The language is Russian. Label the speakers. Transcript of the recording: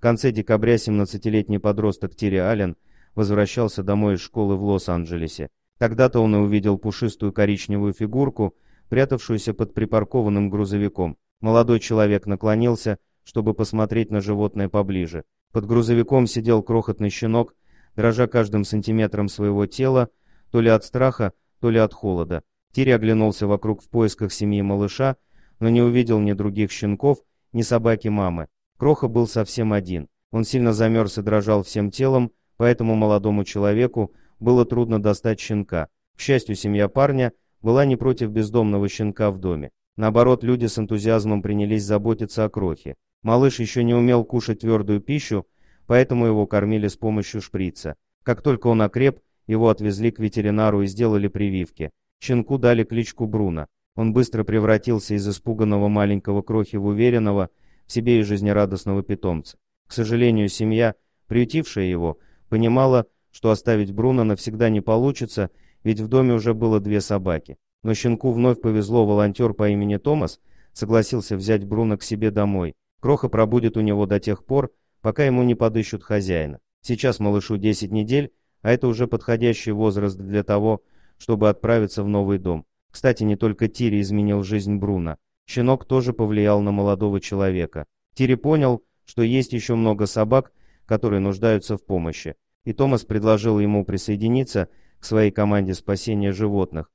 Speaker 1: В конце декабря 17-летний подросток Тири Аллен возвращался домой из школы в Лос-Анджелесе. Тогда-то он и увидел пушистую коричневую фигурку, прятавшуюся под припаркованным грузовиком. Молодой человек наклонился, чтобы посмотреть на животное поближе. Под грузовиком сидел крохотный щенок, дрожа каждым сантиметром своего тела, то ли от страха, то ли от холода. Тири оглянулся вокруг в поисках семьи малыша, но не увидел ни других щенков, ни собаки мамы. Кроха был совсем один. Он сильно замерз и дрожал всем телом, поэтому молодому человеку было трудно достать щенка. К счастью, семья парня была не против бездомного щенка в доме. Наоборот, люди с энтузиазмом принялись заботиться о крохе. Малыш еще не умел кушать твердую пищу, поэтому его кормили с помощью шприца. Как только он окреп, его отвезли к ветеринару и сделали прививки. Щенку дали кличку Бруно. Он быстро превратился из испуганного маленького крохи в уверенного, себе и жизнерадостного питомца. К сожалению, семья, приютившая его, понимала, что оставить Бруно навсегда не получится, ведь в доме уже было две собаки. Но щенку вновь повезло, волонтер по имени Томас согласился взять Бруно к себе домой. Кроха пробудет у него до тех пор, пока ему не подыщут хозяина. Сейчас малышу 10 недель, а это уже подходящий возраст для того, чтобы отправиться в новый дом. Кстати, не только Тири изменил жизнь Бруно. Щенок тоже повлиял на молодого человека. Тири понял, что есть еще много собак, которые нуждаются в помощи, и Томас предложил ему присоединиться к своей команде спасения животных,